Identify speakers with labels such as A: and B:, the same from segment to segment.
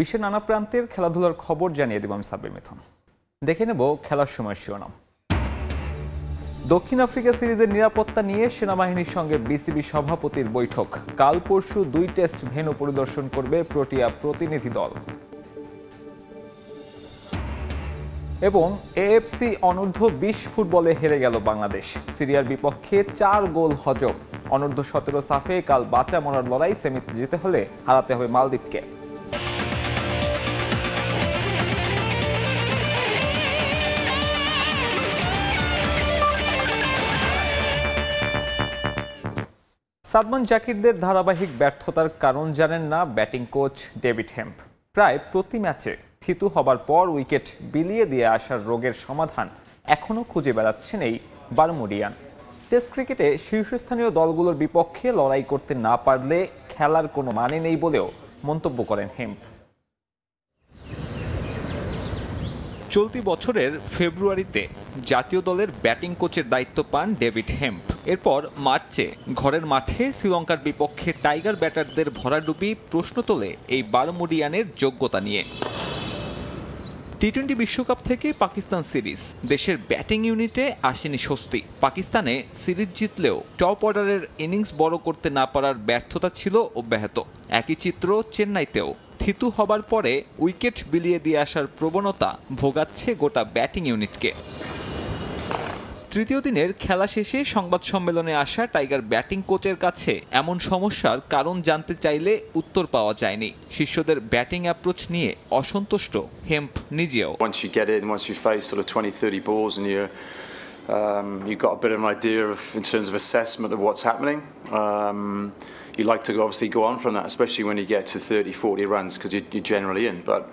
A: বিশ্বের নানা প্রান্তের খেলাধুলার খবর জানিয়ে দেব আমি সাব্বির মিথুন দেখে নেব খেলার সময় শিরোনাম দক্ষিণ আফ্রিকা সিরিজের নিরাপত্তা নিয়ে সেনাবাহিনীর সঙ্গে বিসিবি সভাপতির বৈঠক কাল পরশু দুই টেস্ট ভেনু পরিদর্শন করবে প্রোটিয়া প্রতিনিধি দল এবং এএফসি অনূর্ধ্ব বিশ ফুটবলে হেরে গেল বাংলাদেশ সিরিয়ার বিপক্ষে চার গোল হজম অনূর্ধ্ব সতেরো সাফে কাল বাঁচা মরার লড়াই সেমিতে যেতে হলে হারাতে হবে মালদ্বীপকে সাদমান জাকিরদের ধারাবাহিক ব্যর্থতার কারণ জানেন না ব্যাটিং কোচ ডেভিড হেম্প প্রায় প্রতি ম্যাচে থিতু হবার পর উইকেট বিলিয়ে দিয়ে আসার রোগের সমাধান এখনও খুঁজে বেড়াচ্ছেন এই বারমুডিয়ান টেস্ট ক্রিকেটে শীর্ষস্থানীয় দলগুলোর বিপক্ষে লড়াই করতে না পারলে খেলার কোনো মানে নেই বলেও মন্তব্য করেন হেম্প চলতি বছরের ফেব্রুয়ারিতে জাতীয় দলের ব্যাটিং কোচের দায়িত্ব পান ডেভিড হেম্প এরপর মার্চে ঘরের মাঠে শ্রীলঙ্কার বিপক্ষে টাইগার ব্যাটারদের ভরাডুবি প্রশ্ন তোলে এই বারমুডিয়ানের যোগ্যতা নিয়ে টি টোয়েন্টি বিশ্বকাপ থেকে পাকিস্তান সিরিজ দেশের ব্যাটিং ইউনিটে আসেনি স্বস্তি পাকিস্তানে সিরিজ জিতলেও টপ অর্ডারের ইনিংস বড় করতে না পারার ব্যর্থতা ছিল অব্যাহত একই চিত্র চেন্নাইতেও থিতু হবার পরে উইকেট বিলিয়ে দিয়ে আসার প্রবণতা ভোগাচ্ছে গোটা ব্যাটিং ইউনিটকে তৃতীয় দিনের খেলা শেষে সংবাদ সম্মেলনে আসা টাইগার ব্যাটিং কোচের কাছে এমন সমস্যার কারণ জানতে চাইলে উত্তর পাওয়া যায়নি শিষ্যদের ব্যাটিং অ্যাপ্রোচ নিয়ে অসন্তুষ্ট হেম্প
B: নিজেও Um, you've got a bit of an idea of, in terms of assessment of what's happening. Um, you like to obviously go on from that, especially when you get to 30, 40 runs, because you, you're generally in. But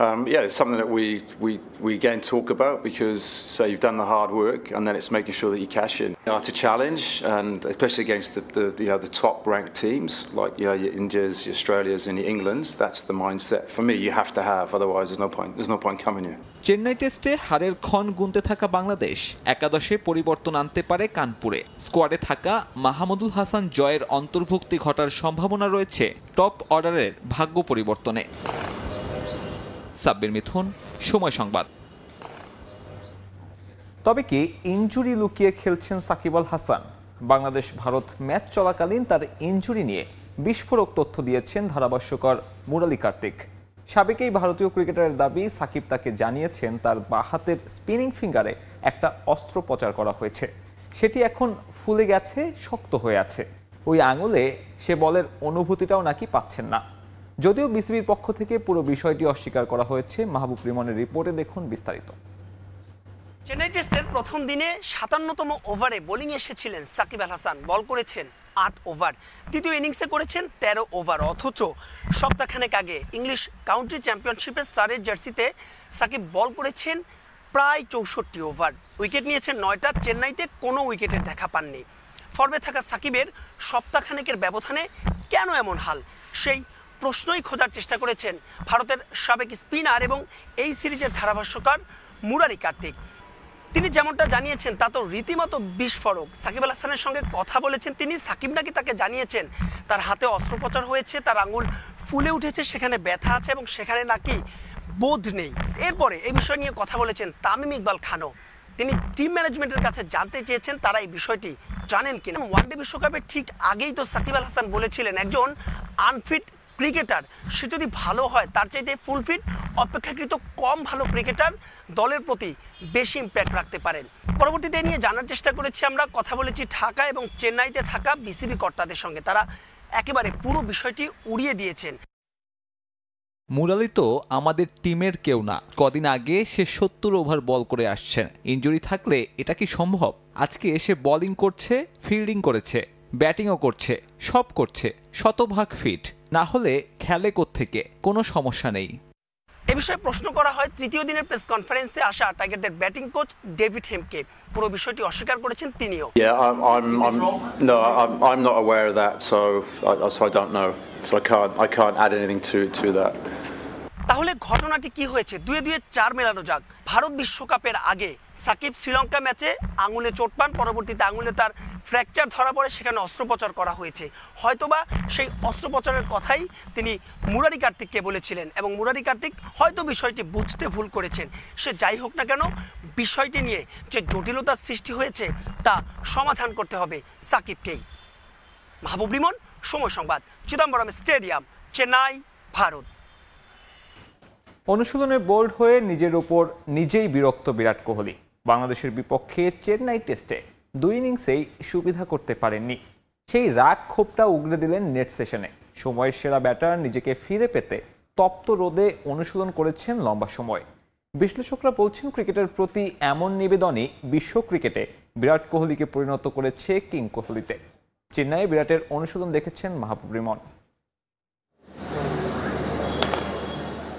B: Um, yeah, it's something that we, we, we again talk about because, say, so you've done the hard work and then it's making sure that you cash in. You know, it's a challenge, and especially against the, the, you know, the top ranked teams like you know, your Indias, your Australias, and your Englands. That's the mindset for
A: me you have to have, otherwise, there's no point, there's no point coming here. Chennai টেস্টে হারের ক্ষণ গুনতে থাকা বাংলাদেশ একাদশে পরিবর্তন আনতে পারে কানপুরে স্কোয়াডে থাকা মাহমুদুল হাসান জয়ের অন্তর্ভুক্তি ঘটার সম্ভাবনা রয়েছে টপ অর্ডারের ভাগ্য পরিবর্তনে সাব্বির মিথুন সময় সংবাদ তবে কি ইঞ্জুরি লুকিয়ে খেলছেন সাকিব আল হাসান বাংলাদেশ ভারত ম্যাচ চলাকালীন তার ইঞ্জুরি নিয়ে বিস্ফোরক তথ্য দিয়েছেন ধারাভাষ্যকর মুরালি কার্তিক সাবেকেই ভারতীয় ক্রিকেটারের দাবি সাকিব তাকে জানিয়েছেন তার বাহাতের স্পিনিং ফিঙ্গারে একটা অস্ত্রোপচার করা হয়েছে সেটি এখন ফুলে গেছে শক্ত হয়ে আছে ওই আঙুলে সে বলের অনুভূতিটাও নাকি পাচ্ছেন না যদিও বিসিবির পক্ষ থেকে পুরো বিষয়টি অস্বীকার করা হয়েছে মাহবুব রিমনের রিপোর্টে দেখুন বিস্তারিত
C: চেন্নাই টেস্টের প্রথম দিনে সাতান্নতম ওভারে বোলিং এসেছিলেন সাকিব আল হাসান বল করেছেন আট ওভার তৃতীয় ইনিংসে করেছেন ১৩ ওভার অথচ সপ্তাহখানেক আগে ইংলিশ কাউন্টি চ্যাম্পিয়নশিপের সারের জার্সিতে সাকিব বল করেছেন প্রায় চৌষট্টি ওভার উইকেট নিয়েছেন নয়টা চেন্নাইতে কোনো উইকেটের দেখা পাননি ফর্মে থাকা সাকিবের সপ্তাহখানেকের ব্যবধানে কেন এমন হাল সেই প্রশ্নই খোঁজার চেষ্টা করেছেন ভারতের সাবেক স্পিনার এবং এই সিরিজের ধারাভাষ্যকার মুরারি কার্তিক তিনি যেমনটা জানিয়েছেন তা তো রীতিমতো বিস্ফোরক সাকিব আল হাসানের সঙ্গে কথা বলেছেন তিনি সাকিব নাকি তাকে জানিয়েছেন তার হাতে অস্ত্রোপচার হয়েছে তার আঙুল ফুলে উঠেছে সেখানে ব্যথা আছে এবং সেখানে নাকি বোধ নেই এরপরে এই বিষয় নিয়ে কথা বলেছেন তামিম ইকবাল খানও তিনি টিম ম্যানেজমেন্টের কাছে জানতে চেয়েছেন তারা এই বিষয়টি জানেন কিনা ওয়ানডে বিশ্বকাপের ঠিক আগেই তো সাকিব আল হাসান বলেছিলেন একজন আনফিট ক্রিকেটার সে যদি ভালো হয় তার চাইতে ফুলফিট অপেক্ষাকৃত কম ভালো ক্রিকেটার দলের প্রতি বেশি ইম্প্যাক্ট রাখতে পারেন পরবর্তীতে নিয়ে জানার চেষ্টা করেছি আমরা কথা বলেছি ঢাকা এবং চেন্নাইতে থাকা বিসিবি কর্তাদের সঙ্গে তারা একেবারে পুরো বিষয়টি উড়িয়ে দিয়েছেন
A: মুরালি তো আমাদের টিমের কেউ না কদিন আগে সে সত্তর ওভার বল করে আসছেন ইঞ্জুরি থাকলে এটা কি সম্ভব আজকে সে বলিং করছে ফিল্ডিং করেছে ব্যাটিংও করছে সব করছে শতভাগ ফিট না হলে খেলে থেকে কোনো সমস্যা নেই
C: এ বিষয়ে প্রশ্ন করা হয় তৃতীয় দিনের প্রেস কনফারেন্সে আসা টাইগারদের ব্যাটিং কোচ ডেভিড হেমকে পুরো বিষয়টি অস্বীকার করেছেন তিনিও
B: Yeah, I'm, I'm, I'm, no, I'm, I'm
C: তাহলে ঘটনাটি কি হয়েছে দুয়ে দুয়ে চার মেলানো যাক ভারত বিশ্বকাপের আগে সাকিব শ্রীলঙ্কা ম্যাচে আঙুলে চোট পান পরবর্তীতে আঙুলে তার ফ্র্যাকচার ধরা পড়ে সেখানে অস্ত্রোপচার করা হয়েছে হয়তোবা সেই অস্ত্রোপচারের কথাই তিনি মুরারি কার্তিককে বলেছিলেন এবং মুরারি কার্তিক হয়তো বিষয়টি বুঝতে ভুল করেছেন সে যাই হোক না কেন বিষয়টি নিয়ে যে জটিলতার সৃষ্টি হয়েছে তা সমাধান করতে হবে সাকিবকেই মাহবুব রিমন সময় সংবাদ চিদম্বরম স্টেডিয়াম চেন্নাই ভারত
A: অনুশীলনে বোল্ড হয়ে নিজের ওপর নিজেই বিরক্ত বিরাট কোহলি বাংলাদেশের বিপক্ষে চেন্নাই টেস্টে দুই ইনিংসেই সুবিধা করতে পারেননি সেই রাগ ক্ষোভটা উগড়ে দিলেন নেট সেশনে সময়ের সেরা ব্যাটার নিজেকে ফিরে পেতে তপ্ত রোদে অনুশীলন করেছেন লম্বা সময় বিশ্লেষকরা বলছেন ক্রিকেটের প্রতি এমন নিবেদনই বিশ্ব ক্রিকেটে বিরাট কোহলিকে পরিণত করেছে কিং কোহলিতে চেন্নাইয়ে বিরাটের অনুশীলন দেখেছেন মাহবুব রিমন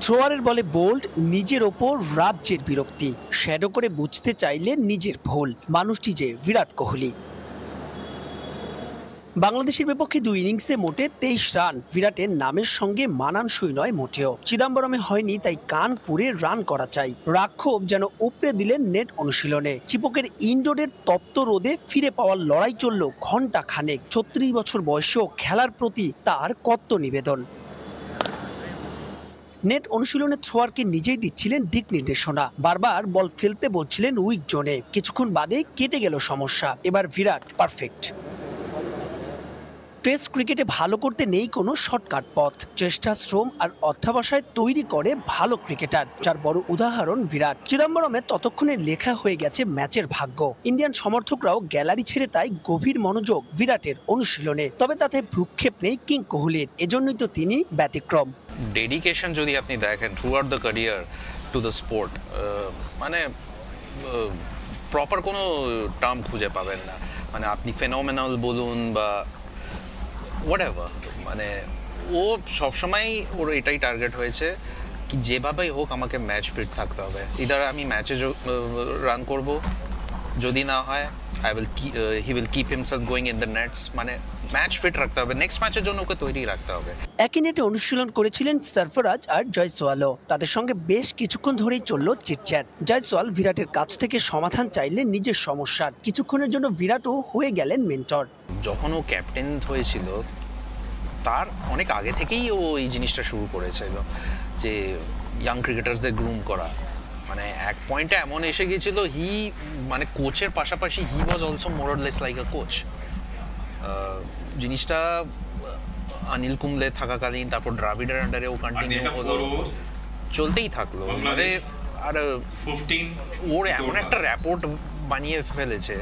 C: থ্রোয়ারের বলে বোল্ড নিজের ওপর রাজ্যের বিরক্তি শ্যাডো করে বুঝতে চাইলে নিজের ভুল মানুষটি যে বিরাট কোহলি বাংলাদেশের বিপক্ষে দুই ইনিংসে মোটে তেইশ রান বিরাটের নামের সঙ্গে মানানসই নয় মোটেও চিদাম্বরমে হয়নি তাই কান পুরে রান করা চাই রাক্ষব যেন উপড়ে দিলেন নেট অনুশীলনে চিপকের ইনডোরের তপ্ত রোদে ফিরে পাওয়ার লড়াই চলল ঘন্টা খানেক ছত্রিশ বছর বয়সেও খেলার প্রতি তার কত্ত নিবেদন নেট অনুশীলনে থ্রোয়ারকে নিজেই দিচ্ছিলেন দিক নির্দেশনা বারবার বল ফেলতে বলছিলেন উইক জোনে কিছুক্ষণ বাদে কেটে গেল সমস্যা এবার বিরাট পারফেক্ট টেস্ট ক্রিকেটে ভালো করতে নেই কোনো শর্টকাট পথ চেষ্টা শ্রম আর অধ্যাবসায় তৈরি করে ভালো ক্রিকেটার যার বড় উদাহরণ বিরাট চিদম্বরমে ততক্ষণে লেখা হয়ে গেছে ম্যাচের ভাগ্য ইন্ডিয়ান সমর্থকরাও গ্যালারি ছেড়ে তাই গভীর মনোযোগ বিরাটের অনুশীলনে তবে তাতে ভ্রুক্ষেপ নেই কিং কোহলির এজন্যই তো তিনি ব্যতিক্রম
B: ডেডিকেশন যদি আপনি দেখেন throughout the career to the sport মানে প্রপার কোনো টার্ম খুঁজে পাবেন না মানে আপনি ফেনোমেনাল বলুন বা হোয়াট এভার মানে ও সবসময় ওর এটাই টার্গেট হয়েছে কি যেভাবেই হোক আমাকে ম্যাচ ফিট থাকতে হবে ইদার আমি ম্যাচে রান করব যদি না হয় I will he will keep himself going in the nets মানে ম্যাচ ফিট রাখতে হবে নেক্সট ম্যাচের জন্য ওকে তৈরি রাখতে হবে
C: একই নেটে অনুশীলন করেছিলেন সরফরাজ আর সোয়ালও তাদের সঙ্গে বেশ কিছুক্ষণ ধরেই চলল চিটচ্যাট জয়সওয়াল বিরাটের কাছ থেকে সমাধান চাইলেন নিজের সমস্যার কিছুক্ষণের জন্য বিরাটও হয়ে গেলেন মেন্টর
B: যখন ও ক্যাপ্টেন হয়েছিল তার অনেক আগে থেকেই ও এই জিনিসটা শুরু করেছিল যে ইয়াং ক্রিকেটার্সদের গ্রুম করা মানে এক পয়েন্টে এমন এসে গিয়েছিল হি মানে কোচের পাশাপাশি he was also more less like a coach জিনিসটা অনিল কুম্বলে থাকাকালীন তারপর দ্রাবিডের আন্ডারেও কন্টিনিউ হলো চলতেই থাকলো মানে আর ওর এমন একটা র্যাপোর্ট বানিয়ে ফেলেছে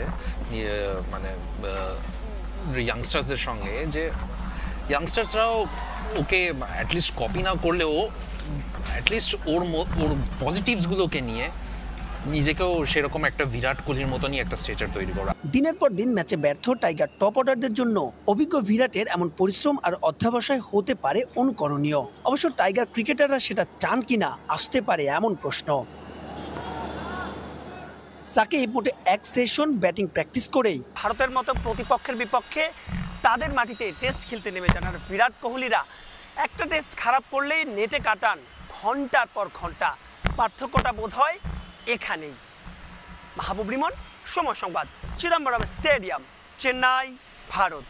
B: ইয়ে, মানে ইয়াংস্টার্সদের সঙ্গে যে ইয়াংস্টার্সরাও ওকে অ্যাটলিস্ট কপি না করলেও অ্যাটলিস্ট ওর ওর পজিটিভসগুলোকে নিয়ে নিজেকেও সেরকম একটা বিরাট কোহলির মতনই একটা স্ট্রেচার তৈরি করা
C: দিনের পর দিন ম্যাচে ব্যর্থ টাইগার টপ অর্ডারদের জন্য অভিজ্ঞ বিরাটের এমন পরিশ্রম আর অধ্যাবসায় হতে পারে অনুকরণীয় অবশ্য টাইগার ক্রিকেটাররা সেটা চান কিনা আসতে পারে এমন প্রশ্ন সাকে মোটে এক সেশন ব্যাটিং প্র্যাকটিস করেই ভারতের মতো প্রতিপক্ষের বিপক্ষে তাদের মাটিতে টেস্ট খেলতে নেমে যান আর বিরাট কোহলিরা একটা টেস্ট খারাপ করলেই নেটে কাটান ঘন্টার পর ঘন্টা পার্থক্যটা বোধ হয় এখানেই মাহবুব রিমন সময় সংবাদ চিদম্বরম স্টেডিয়াম চেন্নাই ভারত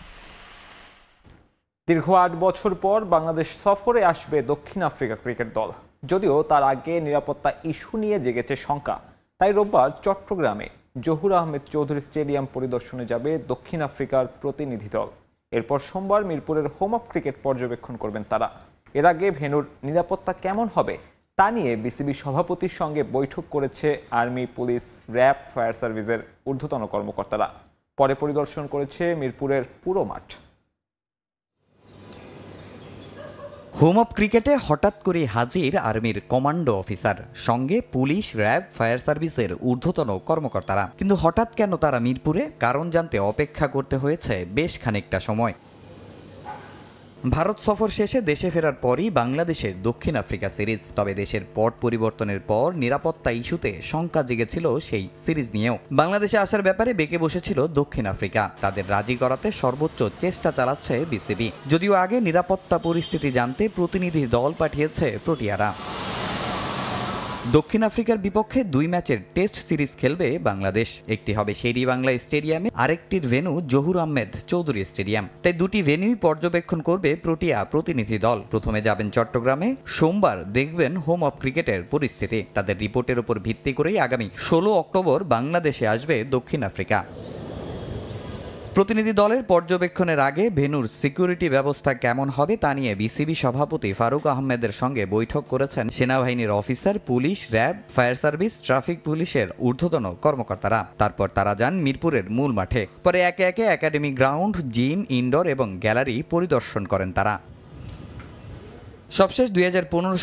A: দীর্ঘ আট বছর পর বাংলাদেশ সফরে আসবে দক্ষিণ আফ্রিকা ক্রিকেট দল যদিও তার আগে নিরাপত্তা ইস্যু নিয়ে জেগেছে শঙ্কা তাই রোববার চট্টগ্রামে জহুর আহমেদ চৌধুরী স্টেডিয়াম পরিদর্শনে যাবে দক্ষিণ আফ্রিকার প্রতিনিধি দল এরপর সোমবার মিরপুরের হোম অফ ক্রিকেট পর্যবেক্ষণ করবেন তারা এর আগে ভেনুর নিরাপত্তা কেমন হবে তা নিয়ে বিসিবির সভাপতির সঙ্গে বৈঠক করেছে আর্মি পুলিশ র্যাব ফায়ার সার্ভিসের ঊর্ধ্বতন কর্মকর্তারা পরে পরিদর্শন করেছে মিরপুরের পুরো মাঠ
D: হোম অফ ক্রিকেটে হঠাৎ করে হাজির আর্মির কমান্ডো অফিসার সঙ্গে পুলিশ র্যাব ফায়ার সার্ভিসের ঊর্ধ্বতন কর্মকর্তারা কিন্তু হঠাৎ কেন তারা মিরপুরে কারণ জানতে অপেক্ষা করতে হয়েছে বেশ খানিকটা সময় ভারত সফর শেষে দেশে ফেরার পরই বাংলাদেশের দক্ষিণ আফ্রিকা সিরিজ তবে দেশের পট পরিবর্তনের পর নিরাপত্তা ইস্যুতে শঙ্কা জেগেছিল সেই সিরিজ নিয়েও বাংলাদেশে আসার ব্যাপারে বেঁকে বসেছিল দক্ষিণ আফ্রিকা তাদের রাজি করাতে সর্বোচ্চ চেষ্টা চালাচ্ছে বিসিবি যদিও আগে নিরাপত্তা পরিস্থিতি জানতে প্রতিনিধি দল পাঠিয়েছে প্রোটিয়ারা দক্ষিণ আফ্রিকার বিপক্ষে দুই ম্যাচের টেস্ট সিরিজ খেলবে বাংলাদেশ একটি হবে শেরি বাংলা স্টেডিয়ামে আরেকটির ভেনু জহুর আহমেদ চৌধুরী স্টেডিয়াম তাই দুটি ভেনুই পর্যবেক্ষণ করবে প্রোটিয়া প্রতিনিধি দল প্রথমে যাবেন চট্টগ্রামে সোমবার দেখবেন হোম অফ ক্রিকেটের পরিস্থিতি তাদের রিপোর্টের উপর ভিত্তি করেই আগামী ষোলো অক্টোবর বাংলাদেশে আসবে দক্ষিণ আফ্রিকা প্রতিনিধি দলের পর্যবেক্ষণের আগে ভেনুর সিকিউরিটি ব্যবস্থা কেমন হবে তা নিয়ে বিসিবি সভাপতি ফারুক আহমেদের সঙ্গে বৈঠক করেছেন সেনাবাহিনীর officer police RAB fire service traffic পুলিশের ঊর্ধ্বতন কর্মকর্তারা তারপর তারা যান মিরপুরের মূল মাঠে পরে একে একে একাডেমি গ্রাউন্ড জিম ইনডোর এবং গ্যালারি পরিদর্শন করেন তারা সবশেষ দুই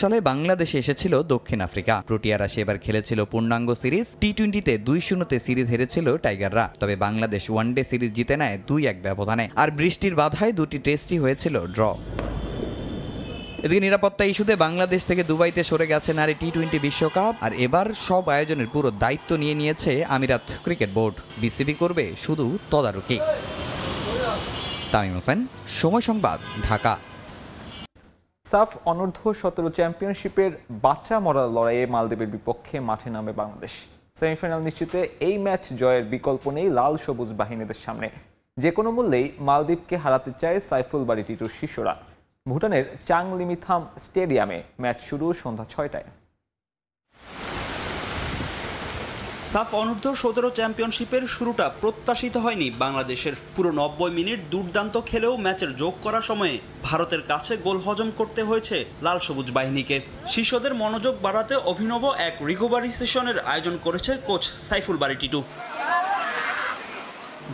D: সালে বাংলাদেশে এসেছিল দক্ষিণ আফ্রিকা প্রোটিয়ারা সেবার খেলেছিল পূর্ণাঙ্গ সিরিজ টি টোয়েন্টিতে দুই শূন্যতে সিরিজ হেরেছিল টাইগাররা তবে বাংলাদেশ ওয়ানডে সিরিজ জিতে নেয় দুই এক ব্যবধানে আর বৃষ্টির বাধায় দুটি টেস্টই হয়েছিল ড্র এদিকে নিরাপত্তা ইস্যুতে বাংলাদেশ থেকে দুবাইতে সরে গেছে নারী টি টোয়েন্টি বিশ্বকাপ আর এবার সব আয়োজনের পুরো দায়িত্ব নিয়ে নিয়েছে আমিরাত ক্রিকেট বোর্ড বিসিবি করবে শুধু তদারকি তামিম হোসেন সময় সংবাদ ঢাকা
A: সাফ অনূর্ধ্ব সতেরো চ্যাম্পিয়নশিপের বাচ্চা মরা লড়াইয়ে মালদ্বীপের বিপক্ষে মাঠে নামে বাংলাদেশ সেমিফাইনাল নিশ্চিতে এই ম্যাচ জয়ের বিকল্প নেই লাল সবুজ বাহিনীদের সামনে যে কোনো মূল্যেই মালদ্বীপকে হারাতে চায় সাইফুল বাড়ি টিটুর শিষ্যরা ভুটানের চাংলিমিথাম স্টেডিয়ামে ম্যাচ শুরু সন্ধ্যা ছয়টায় সাফ অনূর্ধ্ব সতেরো
E: চ্যাম্পিয়নশিপের শুরুটা প্রত্যাশিত হয়নি বাংলাদেশের পুরো নব্বই মিনিট দুর্দান্ত খেলেও ম্যাচের যোগ করা সময়ে ভারতের কাছে গোল হজম করতে হয়েছে লাল সবুজ বাহিনীকে শিশুদের মনোযোগ বাড়াতে অভিনব এক রিকোভারি সেশনের আয়োজন করেছে কোচ সাইফুল বাড়ি টিটু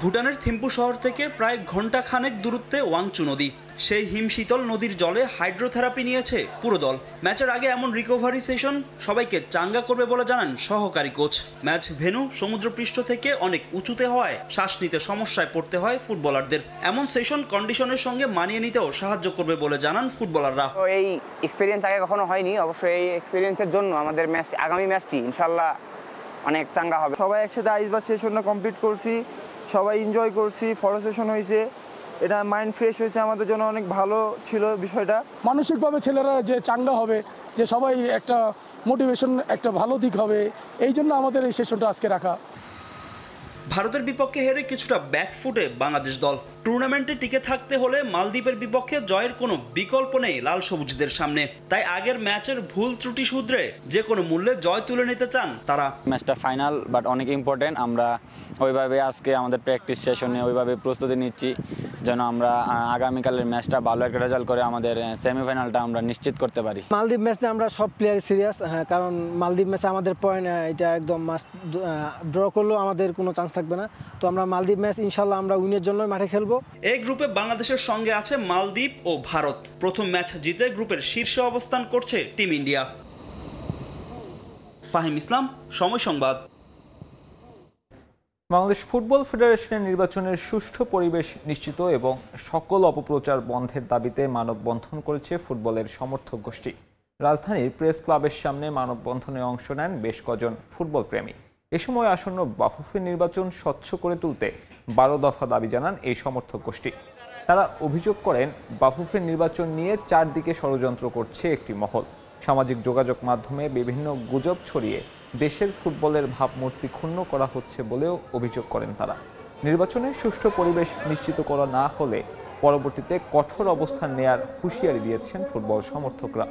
E: ভুটানের থিম্পু শহর থেকে প্রায় ঘণ্টা খানেক দূরত্বে ওয়াংচু নদী সেই হিমশীতল নদীর জলে হাইড্রোথেরাপি নিয়েছে পুরো দল ম্যাচের আগে এমন রিকভারি সেশন সবাইকে চাঙ্গা করবে বলে জানান সহকারী কোচ ম্যাচ ভেনু সমুদ্রপৃষ্ঠ থেকে অনেক উঁচুতে হওয়ায় শ্বাস নিতে সমস্যায় পড়তে হয় ফুটবলারদের এমন সেশন কন্ডিশনের সঙ্গে মানিয়ে নিতেও সাহায্য করবে বলে জানান ফুটবলাররা
D: এই এক্সপিরিয়েন্স আগে কখনো হয়নি অবশ্যই এই এক্সপিরিয়েন্সের জন্য আমাদের ম্যাচ আগামী ম্যাচটি ইনশাল্লাহ অনেক চাঙ্গা হবে সবাই একসাথে আইস বা সেশনটা কমপ্লিট করছি সবাই এনজয় করছি ফটো সেশন হয়েছে এটা মাইন্ড ফ্রেশ
C: হয়েছে আমাদের জন্য অনেক ভালো ছিল বিষয়টা মানসিকভাবে ছেলেরা যে চাঙ্গা হবে যে সবাই একটা মোটিভেশন একটা ভালো দিক হবে এই জন্য আমাদের এই সেশনটা আজকে রাখা
E: ভারতের বিপক্ষে হেরে কিছুটা ব্যাকফুটে বাংলাদেশ দল টুর্নামেন্টে টিকে থাকতে হলে মালদ্বীপের বিপক্ষে জয়ের কোনো বিকল্প নেই লাল সবুজদের সামনে তাই আগের ম্যাচের ভুল ত্রুটি শুধরে যে কোনো মূল্যে জয় তুলে নিতে চান
A: তারা ম্যাচটা ফাইনাল বাট অনেক ইম্পর্টেন্ট আমরা ওইভাবে আজকে আমাদের প্র্যাকটিস সেশনে ওইভাবে প্রস্তুতি নিচ্ছি যেন আমরা আগামীকালের ম্যাচটা ভালো একটা রেজাল্ট করে আমাদের সেমিফাইনালটা আমরা নিশ্চিত করতে পারি মালদ্বীপ ম্যাচে আমরা সব
F: প্লেয়ার সিরিয়াস হ্যাঁ কারণ মালদ্বীপ ম্যাচে আমাদের পয়েন্ট এটা একদম ড্র করলেও আমাদের কোনো চান্স থাকবে না তো আমরা মালদ্বীপ ম্যাচ ইনশাল্লাহ আমরা উইনের জন্য মাঠে খেলবো
E: এই গ্রুপে বাংলাদেশের সঙ্গে আছে মালদ্বীপ ও ভারত প্রথম ম্যাচ জিতে গ্রুপের শীর্ষে অবস্থান করছে টিম ইন্ডিয়া ফাহিম ইসলাম সময় সংবাদ
A: বাংলাদেশ ফুটবল ফেডারেশনের নির্বাচনের সুষ্ঠু পরিবেশ নিশ্চিত এবং সকল অপপ্রচার বন্ধের দাবিতে মানববন্ধন করেছে ফুটবলের সমর্থক গোষ্ঠী রাজধানীর প্রেস ক্লাবের সামনে মানববন্ধনে অংশ নেন বেশ কজন ফুটবল প্রেমী এ সময় আসন্ন বাফুফে নির্বাচন স্বচ্ছ করে তুলতে বারো দফা দাবি জানান এই সমর্থক গোষ্ঠী তারা অভিযোগ করেন বাফুফে নির্বাচন নিয়ে চারদিকে ষড়যন্ত্র করছে একটি মহল সামাজিক যোগাযোগ মাধ্যমে বিভিন্ন গুজব ছড়িয়ে দেশের ফুটবলের ভাবমূর্তি ক্ষুণ্ণ করা হচ্ছে বলেও অভিযোগ করেন তারা নির্বাচনে সুষ্ঠু পরিবেশ নিশ্চিত করা না হলে পরবর্তীতে কঠোর অবস্থান নেয়ার হুঁশিয়ারি দিয়েছেন ফুটবল সমর্থকরা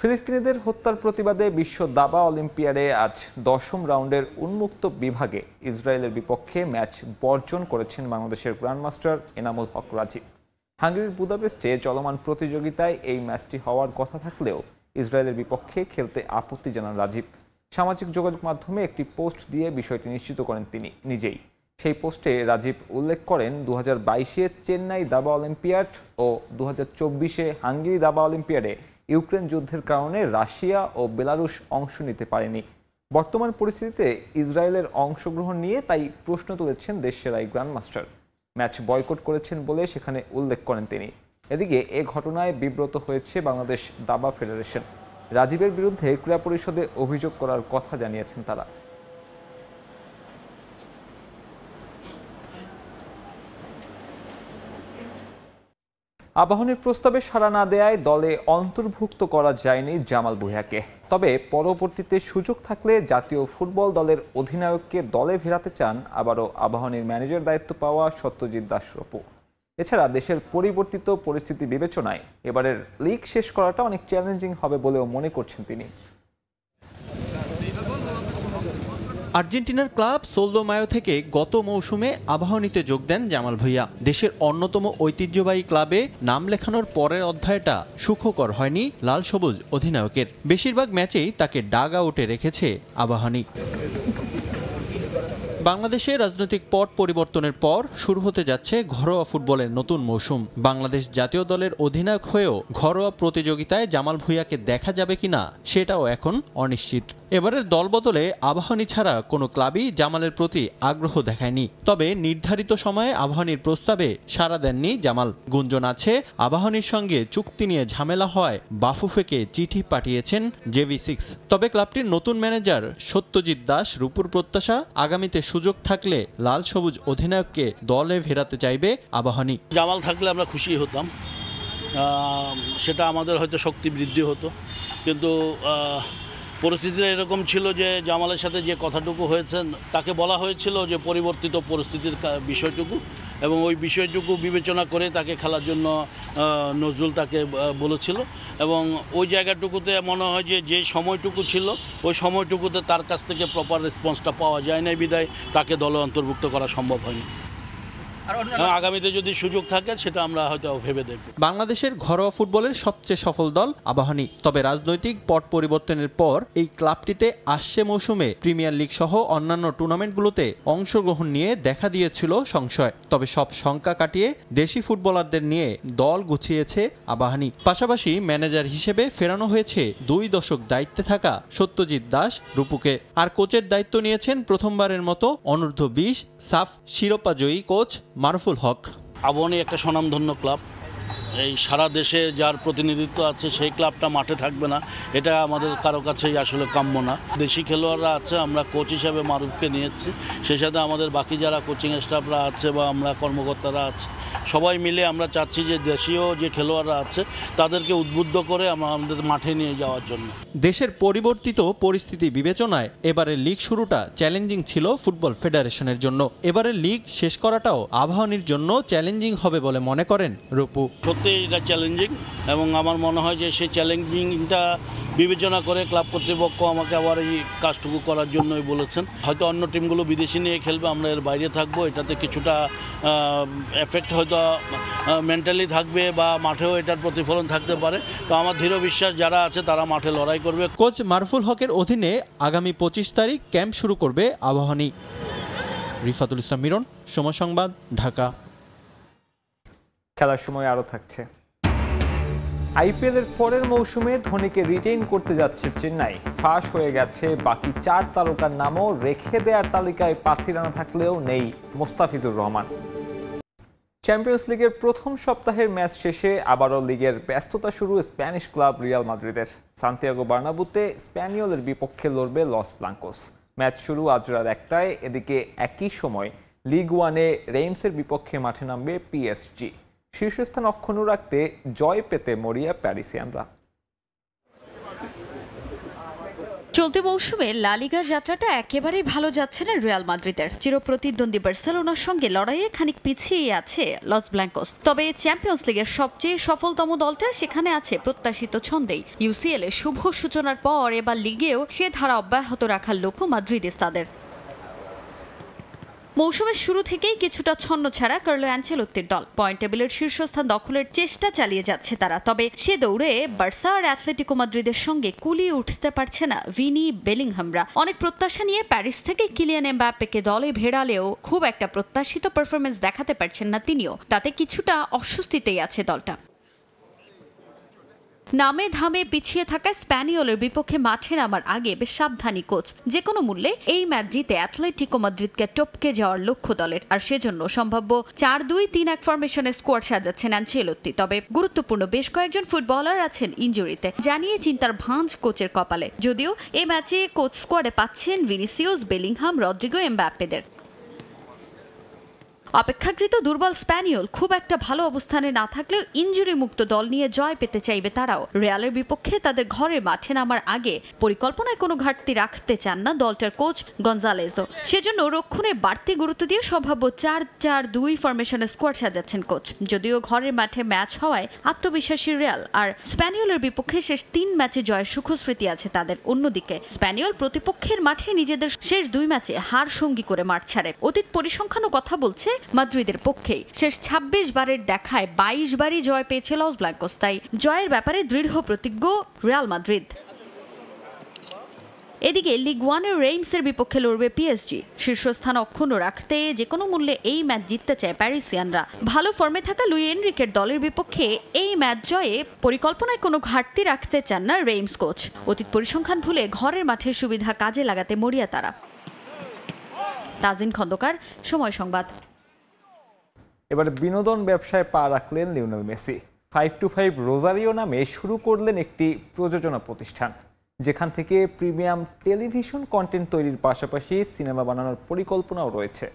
A: ফিলিস্তিনিদের হত্যার প্রতিবাদে বিশ্ব দাবা অলিম্পিয়াডে আজ দশম রাউন্ডের উন্মুক্ত বিভাগে ইসরায়েলের বিপক্ষে ম্যাচ বর্জন করেছেন বাংলাদেশের গ্র্যান্ডমাস্টার এনামুল হক রাজীব হাঙ্গেরির বুদাপেস্টে চলমান প্রতিযোগিতায় এই ম্যাচটি হওয়ার কথা থাকলেও ইসরায়েলের বিপক্ষে খেলতে আপত্তি জানান রাজীব সামাজিক যোগাযোগ মাধ্যমে একটি পোস্ট দিয়ে বিষয়টি নিশ্চিত করেন তিনি নিজেই সেই পোস্টে রাজীব উল্লেখ করেন দু হাজার বাইশে চেন্নাই দাবা অলিম্পিয়াড ও দু হাজার চব্বিশে হাঙ্গেরি দাবা অলিম্পিয়াডে ইউক্রেন যুদ্ধের কারণে রাশিয়া ও বেলারুশ অংশ নিতে পারেনি বর্তমান পরিস্থিতিতে ইসরায়েলের অংশগ্রহণ নিয়ে তাই প্রশ্ন তুলেছেন দেশ সেরাই গ্র্যান্ডমাস্টার ম্যাচ বয়কট করেছেন বলে সেখানে উল্লেখ করেন তিনি এদিকে এ ঘটনায় বিব্রত হয়েছে বাংলাদেশ দাবা ফেডারেশন রাজীবের বিরুদ্ধে ক্রীড়া পরিষদে অভিযোগ করার কথা জানিয়েছেন তারা আবাহনের প্রস্তাবে সাড়া না দেয়ায় দলে অন্তর্ভুক্ত করা যায়নি জামাল বুহিয়াকে তবে পরবর্তীতে সুযোগ থাকলে জাতীয় ফুটবল দলের অধিনায়ককে দলে ফেরাতে চান আবারও আবাহনীর ম্যানেজার দায়িত্ব পাওয়া সত্যজিৎ দাস রূপু এছাড়া দেশের পরিবর্তিত পরিস্থিতি বিবেচনায় এবারের লিগ শেষ করাটা অনেক চ্যালেঞ্জিং হবে বলেও মনে করছেন তিনি
F: আর্জেন্টিনার ক্লাব সোলদোমায়ো থেকে গত মৌসুমে আবাহনীতে যোগ দেন জামাল ভুইয়া দেশের অন্যতম ঐতিহ্যবাহী ক্লাবে নাম লেখানোর পরের অধ্যায়টা সুখকর হয়নি লাল সবুজ অধিনায়কের বেশিরভাগ ম্যাচেই তাকে ডাগ আউটে রেখেছে আবাহনী বাংলাদেশে রাজনৈতিক পট পরিবর্তনের পর শুরু হতে যাচ্ছে ঘরোয়া ফুটবলের নতুন মৌসুম বাংলাদেশ জাতীয় দলের অধিনায়ক হয়েও ঘরোয়া প্রতিযোগিতায় জামাল ভুইয়াকে দেখা যাবে কিনা সেটাও এখন অনিশ্চিত এবারের দল বদলে আবাহনী ছাড়া কোনো ক্লাবই জামালের প্রতি আগ্রহ দেখায়নি তবে নির্ধারিত সময়ে আবাহনীর প্রস্তাবে সাড়া দেননি জামাল গুঞ্জন আছে আবাহনীর সঙ্গে চুক্তি নিয়ে ঝামেলা হয় বাফুফেকে চিঠি পাঠিয়েছেন জেভি সিক্স তবে ক্লাবটির নতুন ম্যানেজার সত্যজিৎ দাস রূপুর প্রত্যাশা আগামীতে সুযোগ থাকলে লাল সবুজ অধিনায়ককে দলে
G: ফেরাতে চাইবে আবাহনী জামাল থাকলে আমরা খুশি হতাম সেটা আমাদের হয়তো শক্তি বৃদ্ধি হতো কিন্তু পরিস্থিতিটা এরকম ছিল যে জামালের সাথে যে কথাটুকু হয়েছেন তাকে বলা হয়েছিল যে পরিবর্তিত পরিস্থিতির বিষয়টুকু এবং ওই বিষয়টুকু বিবেচনা করে তাকে খেলার জন্য নজরুল তাকে বলেছিল এবং ওই জায়গাটুকুতে মনে হয় যে যে সময়টুকু ছিল ওই সময়টুকুতে তার কাছ থেকে প্রপার রেসপন্সটা পাওয়া যায় নাই বিদায় তাকে দলে অন্তর্ভুক্ত করা সম্ভব হয়নি হ্যাঁ, আগামীতে যদি সুযোগ থাকে সেটা আমরা হয়তো ভেবে দেখব বাংলাদেশের ঘরোয়া ফুটবলের
F: সবচেয়ে সফল দল আবাহনী তবে রাজনৈতিক পট পরিবর্তনের পর এই ক্লাবটিতে আসছে মৌসুমে প্রিমিয়ার লিগ সহ অন্যান্য টুর্নামেন্টগুলোতে অংশগ্রহণ নিয়ে দেখা দিয়েছিল সংশয় তবে সব শঙ্কা কাটিয়ে দেশি ফুটবলারদের নিয়ে দল গুছিয়েছে আবাহনী পাশাপাশি ম্যানেজার হিসেবে ফেরানো হয়েছে দুই দশক দায়িত্বে থাকা সত্যজিৎ দাস রূপুকে আর কোচের দায়িত্ব নিয়েছেন প্রথমবারের মতো অনূর্ধ্ব বিশ সাফ শিরোপাজয়ী কোচ মারুফুল হক
G: আবনে একটা স্বনামধন্য ক্লাব এই সারা দেশে যার প্রতিনিধিত্ব আছে সেই ক্লাবটা মাঠে থাকবে না এটা আমাদের কারো কাছেই আসলে কাম্য না দেশি খেলোয়াড়রা আছে আমরা কোচ হিসাবে মারুফকে নিয়েছি সেই সাথে আমাদের বাকি যারা কোচিং স্টাফরা আছে বা আমরা কর্মকর্তারা আছে সবাই মিলে আমরা চাচ্ছি যে দেশীয় যে খেলোয়াড়রা আছে তাদেরকে উদ্বুদ্ধ করে আমাদের মাঠে নিয়ে যাওয়ার জন্য
F: দেশের পরিবর্তিত পরিস্থিতি বিবেচনায় এবারের লিগ শুরুটা চ্যালেঞ্জিং ছিল ফুটবল ফেডারেশনের জন্য এবারের লিগ শেষ করাটাও আবাহনীর জন্য চ্যালেঞ্জিং হবে বলে মনে করেন রূপু
G: সত্যি এটা চ্যালেঞ্জিং এবং আমার মনে হয় যে সেই চ্যালেঞ্জিংটা বিবেচনা করে ক্লাব কর্তৃপক্ষ আমাকে আবার এই কাজটুকু করার জন্যই বলেছেন হয়তো অন্য টিমগুলো বিদেশি নিয়ে খেলবে আমরা এর বাইরে থাকবো এটাতে কিছুটা এফেক্ট হয় হয়তো মেন্টালি থাকবে বা মাঠেও এটার প্রতিফলন থাকতে পারে তো আমার দৃঢ় বিশ্বাস যারা আছে তারা মাঠে লড়াই করবে কোচ মারফুল হকের অধীনে
F: আগামী পঁচিশ তারিখ ক্যাম্প শুরু করবে আবাহনী রিফাতুল ইসলাম মিরন সময় সংবাদ
A: ঢাকা খেলার সময় আরও থাকছে আইপিএল এর পরের মৌসুমে ধোনিকে রিটেইন করতে যাচ্ছে চেন্নাই ফাঁস হয়ে গেছে বাকি চার তারকার নামও রেখে দেওয়ার তালিকায় পাথিরানা থাকলেও নেই মোস্তাফিজুর রহমান চ্যাম্পিয়ন্স লিগের প্রথম সপ্তাহের ম্যাচ শেষে আবারও লিগের ব্যস্ততা শুরু স্প্যানিশ ক্লাব রিয়াল মাদ্রিদের সান্তিয়াগো বার্নাবুতে স্প্যানিয়লের বিপক্ষে লড়বে লস ব্লাঙ্কোস ম্যাচ শুরু আজ রাত একটায় এদিকে একই সময় লিগ ওয়ানে রেইমসের বিপক্ষে মাঠে নামবে পিএসজি শীর্ষস্থান অক্ষুণ্ণ রাখতে জয় পেতে মরিয়া প্যারিসিয়ানরা
H: চলতি মৌসুমে লালিগা যাত্রাটা একেবারেই ভালো যাচ্ছে না রিয়াল মাদ্রিদের চিরপ্রতিদ্বন্দ্বী বার্সেলোনার সঙ্গে লড়াইয়ে খানিক পিছিয়ে আছে লস ব্ল্যাঙ্কোস তবে চ্যাম্পিয়ন্স লিগের সবচেয়ে সফলতম দলটা সেখানে আছে প্রত্যাশিত ছন্দেই ইউসিএল এ শুভ সূচনার পর এবার লিগেও সে ধারা অব্যাহত রাখার লক্ষ্য মাদ্রিদেস তাদের মৌসুমের শুরু থেকেই কিছুটা ছন্ন ছাড়া করল অ্যাঞ্চেলোত্তির দল পয়েন্ট টেবিলের শীর্ষস্থান দখলের চেষ্টা চালিয়ে যাচ্ছে তারা তবে সে দৌড়ে বার্সা আর অ্যাথলেটিকো মাদ্রিদের সঙ্গে কুলিয়ে উঠতে পারছে না ভিনি বেলিংহামরা অনেক প্রত্যাশা নিয়ে প্যারিস থেকে কিলিয়ান এমবাপ্পেকে দলে ভেড়ালেও খুব একটা প্রত্যাশিত পারফরমেন্স দেখাতে পারছেন না তিনিও তাতে কিছুটা অস্বস্তিতেই আছে দলটা নামে ধামে পিছিয়ে থাকা স্প্যানিওলের বিপক্ষে মাঠে নামার আগে বেশ সাবধানী কোচ যে কোনো মূল্যে এই ম্যাচ জিতে অ্যাথলেটিকো মাদ্রিদকে টপকে যাওয়ার লক্ষ্য দলের আর সেজন্য সম্ভাব্য চার দুই তিন এক ফরমেশনে স্কোয়াড সাজাচ্ছেন আনচেলত্তি তবে গুরুত্বপূর্ণ বেশ কয়েকজন ফুটবলার আছেন ইঞ্জুরিতে জানিয়ে চিন্তার ভাঁজ কোচের কপালে যদিও এ ম্যাচে কোচ স্কোয়াডে পাচ্ছেন ভিনিসিয়াস বেলিংহাম রদ্রিগো এমব্যাপেদের অপেক্ষাকৃত দুর্বল স্প্যানিয়ল খুব একটা ভালো অবস্থানে না থাকলেও ইঞ্জুরি মুক্ত দল নিয়ে জয় পেতে চাইবে তারাও রেয়ালের বিপক্ষে তাদের ঘরে মাঠে নামার আগে পরিকল্পনায় কোনো ঘাটতি রাখতে চান না দলটার কোচ গঞ্জালেজও সেজন্য রক্ষণে বাড়তি গুরুত্ব দিয়ে সম্ভাব্য চার চার দুই ফরমেশনের স্কোয়াড সাজাচ্ছেন কোচ যদিও ঘরের মাঠে ম্যাচ হওয়ায় আত্মবিশ্বাসী রেয়াল আর স্প্যানিয়লের বিপক্ষে শেষ তিন ম্যাচে জয়ের সুখস্মৃতি আছে তাদের অন্যদিকে স্প্যানিয়ল প্রতিপক্ষের মাঠে নিজেদের শেষ দুই ম্যাচে হার সঙ্গী করে মাঠ ছাড়ে অতীত পরিসংখ্যানও কথা বলছে মাদ্রিদের পক্ষে শেষ ২৬ বারের দেখায় ২২ বারই জয় পেয়েছে লস ব্ল্যাঙ্কোস তাই জয়ের ব্যাপারে দৃঢ় প্রতিজ্ঞ রিয়াল মাদ্রিদ এদিকে লিগ ওয়ানের রেইমসের বিপক্ষে লড়বে পিএসজি শীর্ষস্থান অক্ষুণ্ণ রাখতে যে কোনো মূল্যে এই ম্যাচ জিততে চায় প্যারিসিয়ানরা ভালো ফর্মে থাকা লুই এনরিকের দলের বিপক্ষে এই ম্যাচ জয়ে পরিকল্পনায় কোনো ঘাটতি রাখতে চান না রেইমস কোচ অতীত পরিসংখ্যান ভুলে ঘরের মাঠে সুবিধা কাজে লাগাতে মরিয়া তারা তাজিন খন্দকার সময় সংবাদ
A: এবার বিনোদন ব্যবসায় পা রাখলেন Lionel Messi five two five Rosario নামে শুরু করলেন একটি প্রযোজনা প্রতিষ্ঠান যেখান থেকে প্রিমিয়াম টেলিভিশন কন্টেন্ট তৈরির পাশাপাশি সিনেমা বানানোর পরিকল্পনাও রয়েছে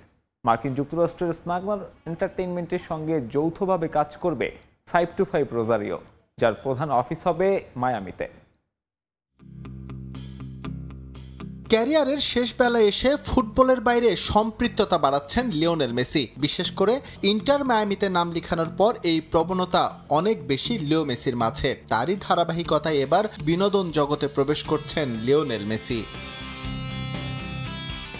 A: মার্কিন যুক্তরাষ্ট্রের স্নাগমার এন্টারটেইনমেন্টের সঙ্গে যৌথভাবে কাজ করবে ফাইভ টু ফাইভ রোজারিও যার প্রধান অফিস হবে মায়ামিতে
I: ক্যারিয়ারের শেষ বেলায় এসে ফুটবলের বাইরে সম্পৃক্ততা বাড়াচ্ছেন লিওনেল মেসি বিশেষ করে ইন্টার মায়ামিতে নাম লিখানোর পর এই প্রবণতা অনেক বেশি লিও মেসির মাঝে তারই ধারাবাহিকতায় এবার বিনোদন জগতে প্রবেশ করছেন লিওনেল মেসি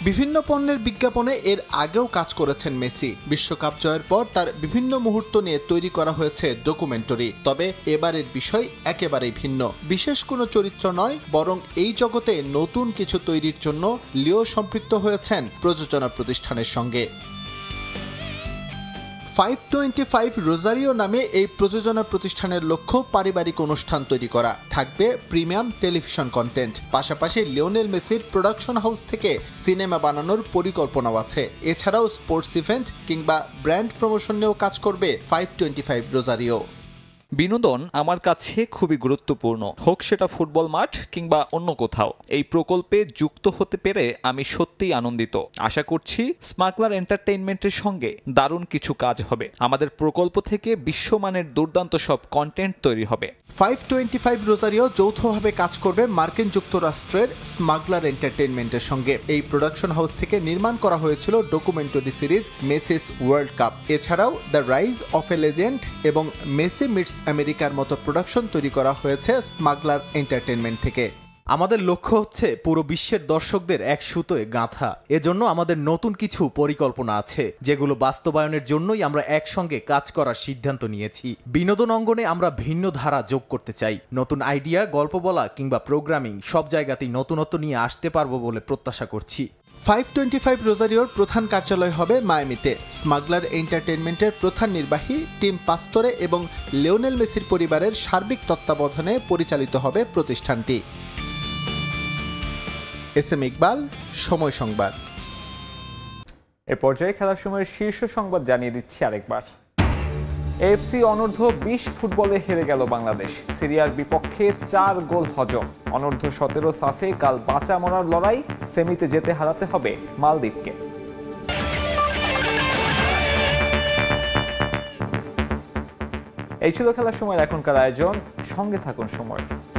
I: বিভিন্ন পণ্যের বিজ্ঞাপনে এর আগেও কাজ করেছেন মেসি বিশ্বকাপ জয়ের পর তার বিভিন্ন মুহূর্ত নিয়ে তৈরি করা হয়েছে ডকুমেন্টারি তবে এবারের বিষয় একেবারেই ভিন্ন বিশেষ কোনো চরিত্র নয় বরং এই জগতে নতুন কিছু তৈরির জন্য লিও সম্পৃক্ত হয়েছেন প্রযোজনা প্রতিষ্ঠানের সঙ্গে ফাইভ টোয়েন্টি ফাইভ রোজারিও নামে এই প্রযোজনা প্রতিষ্ঠানের লক্ষ্য পারিবারিক অনুষ্ঠান তৈরি করা থাকবে প্রিমিয়াম টেলিভিশন কন্টেন্ট পাশাপাশি লিওনেল মেসির প্রোডাকশন হাউস থেকে সিনেমা বানানোর পরিকল্পনাও আছে এছাড়াও স্পোর্টস ইভেন্ট কিংবা ব্র্যান্ড
A: প্রমোশন নিয়েও কাজ করবে ফাইভ টোয়েন্টি ফাইভ রোজারিও বিনোদন আমার কাছে খুবই গুরুত্বপূর্ণ হোক সেটা ফুটবল মাঠ কিংবা অন্য কোথাও এই প্রকল্পে যুক্ত হতে পেরে আমি সত্যিই আনন্দিত আশা করছি স্মাকলার এন্টারটেইনমেন্টের সঙ্গে দারুণ কিছু কাজ হবে আমাদের প্রকল্প থেকে বিশ্বমানের দুর্দান্ত সব কন্টেন্ট তৈরি হবে ফাইভ
I: টোয়েন্টি ফাইভ রোজারিও যৌথভাবে কাজ করবে মার্কিন যুক্তরাষ্ট্রের স্মাগলার এন্টারটেইনমেন্টের সঙ্গে এই প্রোডাকশন হাউস থেকে নির্মাণ করা হয়েছিল documentary series Messi's World Cup এছাড়াও the rise of a legend এবং মেসি মিটস আমেরিকার মতো প্রোডাকশন তৈরি করা হয়েছে স্মাগলার এন্টারটেনমেন্ট থেকে আমাদের লক্ষ্য হচ্ছে পুরো বিশ্বের দর্শকদের এক সুতোয় গাঁথা এজন্য আমাদের নতুন কিছু পরিকল্পনা আছে যেগুলো বাস্তবায়নের জন্যই আমরা একসঙ্গে কাজ করার সিদ্ধান্ত নিয়েছি বিনোদন অঙ্গনে আমরা ভিন্ন ধারা যোগ করতে চাই নতুন আইডিয়া গল্প বলা কিংবা প্রোগ্রামিং সব জায়গাতেই নতুনত্ব নিয়ে আসতে পারবো বলে প্রত্যাশা করছি ফাইভ টোয়েন্টি ফাইভ রোজারিওর প্রধান কার্যালয় হবে মায়ামিতে স্মাগলার এন্টারটেনমেন্টের প্রধান নির্বাহী টিম পাস্তরে এবং লিওনেল মেসির পরিবারের সার্বিক তত্ত্বাবধানে পরিচালিত হবে প্রতিষ্ঠানটি এস এম ইকবাল
A: সময় সংবাদ এ পর্যায়ে খেলার সময়ের শীর্ষ সংবাদ জানিয়ে দিচ্ছি আরেকবার এফসি অনূর্ধ্ব বিশ ফুটবলে হেরে গেল বাংলাদেশ সিরিয়ার বিপক্ষে চার গোল হজম অনূর্ধ্ব সতেরো সাফে কাল বাঁচা মরার লড়াই সেমিতে যেতে হারাতে হবে মালদ্বীপকে এই ছিল খেলার সময় এখনকার আয়োজন সঙ্গে থাকুন সময়